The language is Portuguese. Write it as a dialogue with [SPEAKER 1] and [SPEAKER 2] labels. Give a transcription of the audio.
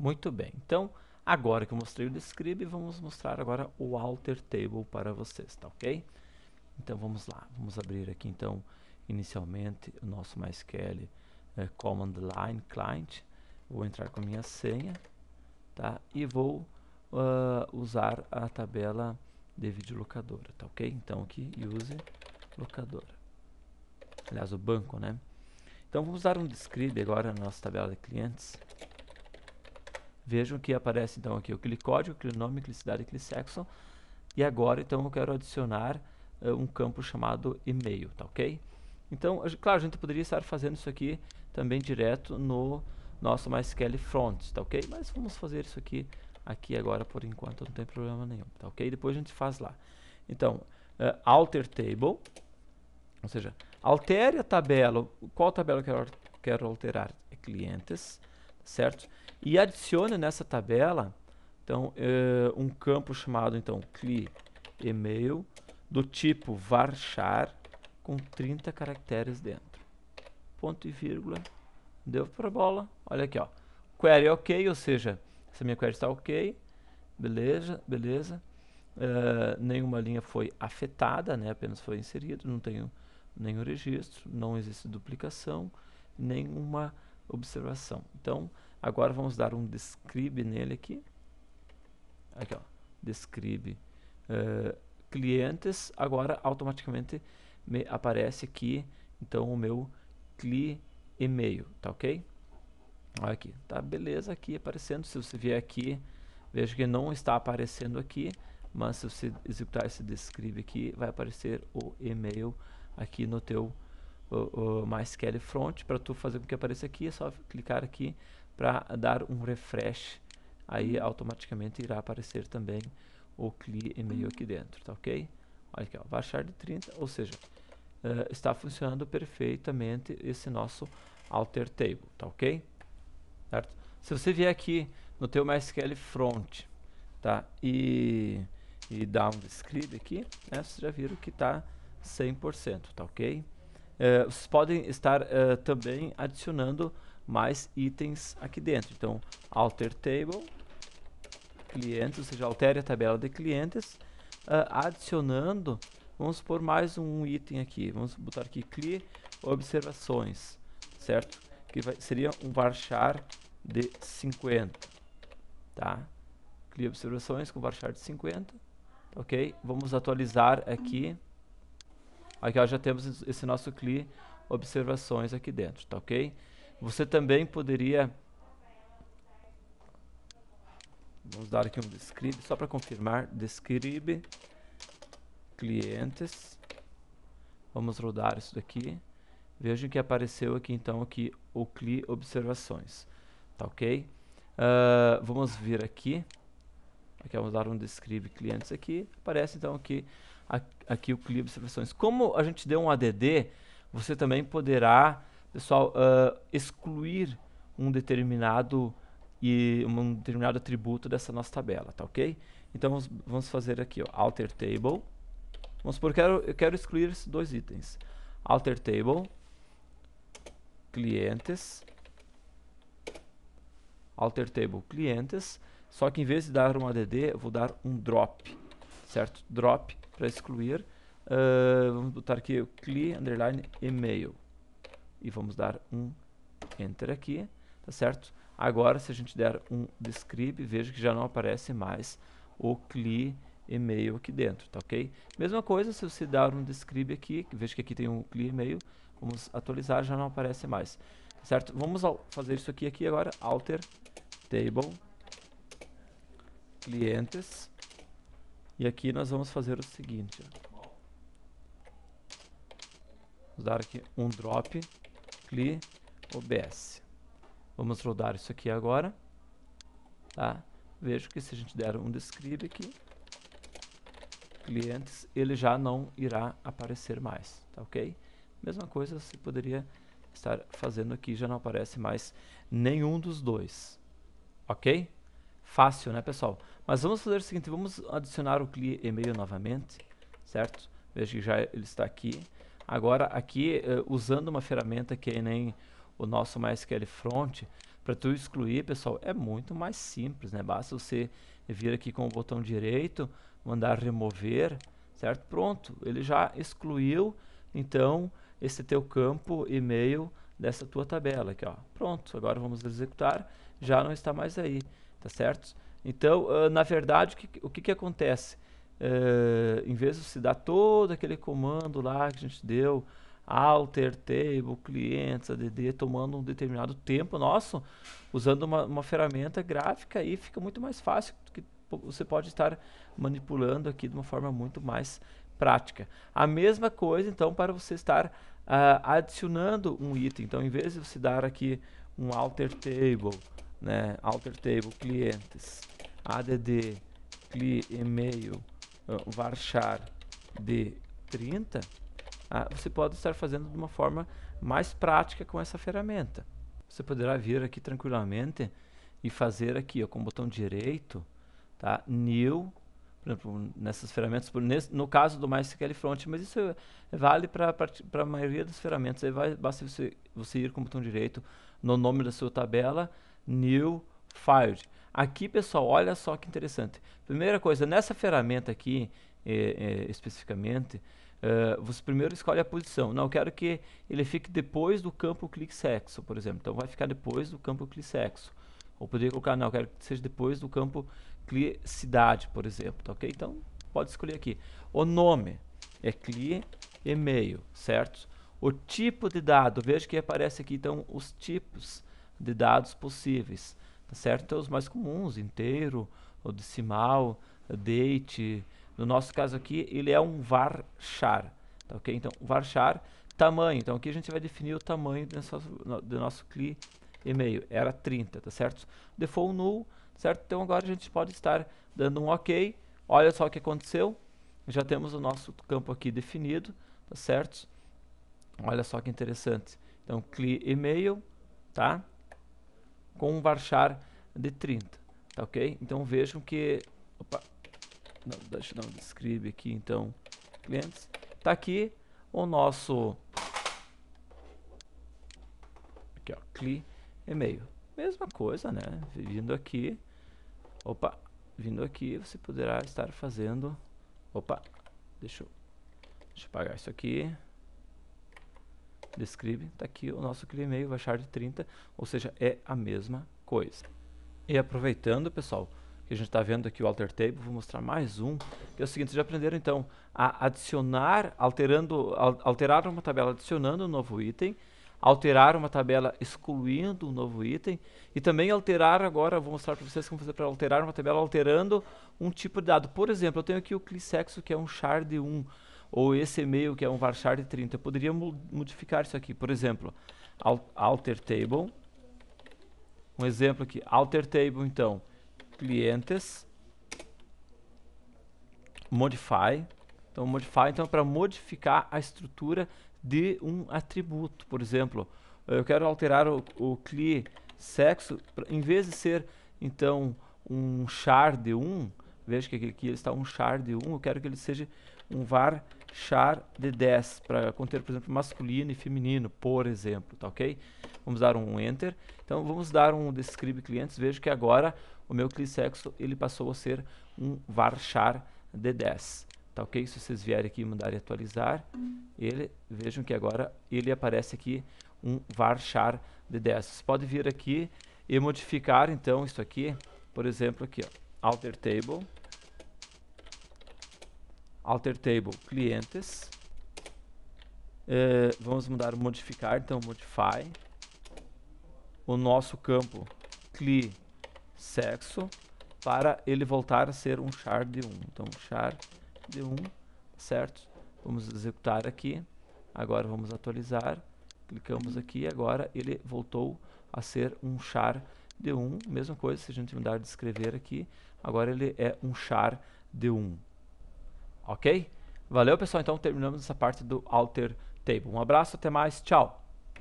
[SPEAKER 1] Muito bem, então agora que eu mostrei o Describe, vamos mostrar agora o Alter Table para vocês, tá ok? Então vamos lá, vamos abrir aqui então inicialmente o nosso MySQL é, Command Line Client, vou entrar com a minha senha, tá? E vou uh, usar a tabela de videolocadora, tá ok? Então aqui, use locadora. Aliás, o banco, né? Então vamos usar um describe agora na nossa tabela de clientes. Vejam que aparece então aqui aquele código, aquele nome, aquele cidade, aquele sexo. E agora então eu quero adicionar uh, um campo chamado e-mail, tá ok? Então, claro, a gente poderia estar fazendo isso aqui também direto no nosso MySQL front, tá ok? Mas vamos fazer isso aqui aqui agora por enquanto, não tem problema nenhum, tá ok? Depois a gente faz lá. Então, uh, alter table, ou seja, altere a tabela, qual tabela que eu quero, alterar? É clientes, certo? e adicione nessa tabela então, uh, um campo chamado então CLI email do tipo varchar com 30 caracteres dentro. Ponto e vírgula, deu para bola, olha aqui, ó. Query é ok, ou seja, essa minha query está ok, beleza, beleza. Uh, nenhuma linha foi afetada, né? apenas foi inserido, não tenho nenhum registro, não existe duplicação, nenhuma observação. Então, Agora vamos dar um describe nele aqui. Aqui, ó. Describe uh, clientes. Agora automaticamente me aparece aqui, então, o meu cli e-mail, tá ok? Olha aqui, tá beleza aqui aparecendo. Se você vier aqui, veja que não está aparecendo aqui, mas se você executar esse describe aqui, vai aparecer o e-mail aqui no teu o, o MySQL Front. Para tu fazer com que apareça aqui, é só clicar aqui para dar um refresh, aí automaticamente irá aparecer também o CLI e-mail aqui dentro, tá ok? Olha aqui, ó, baixar de 30, ou seja, uh, está funcionando perfeitamente esse nosso alter table, tá ok? Certo? Se você vier aqui no teu MySQL front, tá? E, e dar um script aqui, né? Vocês já viram que está 100%, tá ok? Uh, vocês podem estar uh, também adicionando mais itens aqui dentro. Então, alter table, clientes, ou seja, altere a tabela de clientes, uh, adicionando, vamos por mais um item aqui. Vamos botar aqui cli observações, certo? Que vai, seria um varchar de 50, tá? Cli observações com varchar de 50, ok? Vamos atualizar aqui. Aqui ó, já temos esse nosso cli observações aqui dentro, tá ok? Você também poderia. Vamos dar aqui um describe, só para confirmar. Describe clientes. Vamos rodar isso daqui. Vejam que apareceu aqui então aqui o CLI observações. Tá ok? Uh, vamos vir aqui. Aqui vamos dar um describe clientes aqui. Aparece então aqui, aqui o CLI observações. Como a gente deu um ADD, você também poderá pessoal, é uh, excluir um determinado e um determinado atributo dessa nossa tabela, tá ok? Então vamos, vamos fazer aqui, ó, alter table. Vamos supor que eu quero excluir esses dois itens. Alter table, clientes, alter table clientes, só que em vez de dar um add, eu vou dar um drop, certo? Drop para excluir. Uh, vamos botar aqui cli underline email e vamos dar um Enter aqui, tá certo? Agora, se a gente der um Describe, veja que já não aparece mais o CLI e-mail aqui dentro, tá ok? Mesma coisa se você dar um Describe aqui, veja que aqui tem um CLI e-mail, vamos atualizar, já não aparece mais, tá certo? Vamos fazer isso aqui, aqui agora, Alter Table Clientes e aqui nós vamos fazer o seguinte, vamos dar aqui um drop Cli OBS. Vamos rodar isso aqui agora. Tá? Vejo que se a gente der um describe aqui, clientes, ele já não irá aparecer mais, tá ok? Mesma coisa você poderia estar fazendo aqui, já não aparece mais nenhum dos dois, ok? Fácil, né pessoal? Mas vamos fazer o seguinte, vamos adicionar o CLI e-mail novamente, certo? Veja que já ele está aqui. Agora, aqui, uh, usando uma ferramenta que é nem o nosso MySQL é Front, para tu excluir, pessoal, é muito mais simples, né? Basta você vir aqui com o botão direito, mandar remover, certo? Pronto, ele já excluiu, então, esse teu campo e-mail dessa tua tabela aqui, ó. Pronto, agora vamos executar, já não está mais aí, tá certo? Então, uh, na verdade, o que, o que, que acontece? é, em vez de se dar todo aquele comando lá que a gente deu, alter, table, clientes, ADD, tomando um determinado tempo nosso, usando uma, uma ferramenta gráfica aí fica muito mais fácil, que você pode estar manipulando aqui de uma forma muito mais prática. A mesma coisa então para você estar uh, adicionando um item, então em vez de você dar aqui um alter table, né, alter table clientes, add, cli, e-mail, ah, varchar de 30, ah, você pode estar fazendo de uma forma mais prática com essa ferramenta. Você poderá vir aqui tranquilamente e fazer aqui ó, com o botão direito, tá? New, por exemplo, nessas ferramentas, nesse, no caso do MySQL Front, mas isso vale para a maioria das ferramentas. Aí vai, basta você, você ir com o botão direito no nome da sua tabela, New File. Aqui, pessoal, olha só que interessante. Primeira coisa, nessa ferramenta aqui, é, é, especificamente, Uh, você primeiro escolhe a posição. Não, eu quero que ele fique depois do campo clique sexo, por exemplo. Então vai ficar depois do campo clique sexo. Ou poderia colocar, não, eu quero que seja depois do campo clique cidade, por exemplo. Tá, ok? Então pode escolher aqui. O nome é clique e-mail, certo? O tipo de dado, veja que aparece aqui então os tipos de dados possíveis tá certo? Então, os mais comuns, inteiro, ou decimal, date. No nosso caso aqui, ele é um varchar, tá ok? Então, varchar, tamanho. Então, aqui a gente vai definir o tamanho do nosso, do nosso CLI e-mail. Era 30, tá certo? Default null, certo? Então, agora a gente pode estar dando um ok. Olha só o que aconteceu. Já temos o nosso campo aqui definido, tá certo? Olha só que interessante. Então, CLI e-mail, tá? com um varchar de 30, tá ok? Então vejam que... Opa, não, deixa eu dar um describe aqui, então, clientes. Tá aqui o nosso... Aqui, ó, CLI e-mail. Mesma coisa, né? Vindo aqui... Opa, vindo aqui você poderá estar fazendo... Opa, deixa eu, deixa eu apagar isso aqui describe, está aqui o nosso clear e-mail, vachard30, ou seja, é a mesma coisa. E aproveitando, pessoal, que a gente está vendo aqui o alter table, vou mostrar mais um, que é o seguinte, vocês já aprenderam então a adicionar, alterando, alterar uma tabela adicionando um novo item, alterar uma tabela excluindo um novo item e também alterar agora, vou mostrar para vocês como fazer para alterar uma tabela alterando um tipo de dado. Por exemplo, eu tenho aqui o clissexo, que é um char de 1 ou esse e-mail que é um varchar de 30. Eu poderia modificar isso aqui. Por exemplo, alter table. Um exemplo aqui, alter table, então, clientes, modify. Então, modify, então, para modificar a estrutura de um atributo. Por exemplo, eu quero alterar o, o CLI sexo, pra, em vez de ser, então, um char de 1, veja que aqui ele está um char de 1, eu quero que ele seja um var char de 10 para conter, por exemplo, masculino e feminino, por exemplo, tá ok? Vamos dar um enter. Então vamos dar um describe clientes. Vejo que agora o meu sexo ele passou a ser um var char de 10. Tá ok? Se vocês vierem aqui e mandarem atualizar, ele, vejam que agora ele aparece aqui um var char de 10. Vocês podem vir aqui e modificar então isso aqui, por exemplo aqui, ó, alter table alter table clientes. Uh, vamos mudar modificar, então modify. O nosso campo cli sexo para ele voltar a ser um char de 1. Então char de 1, certo? Vamos executar aqui. Agora vamos atualizar. Clicamos aqui agora ele voltou a ser um char de 1. Mesma coisa, se a gente mudar de escrever aqui, agora ele é um char de 1 ok? Valeu, pessoal. Então terminamos essa parte do Alter Table. Um abraço, até mais, tchau!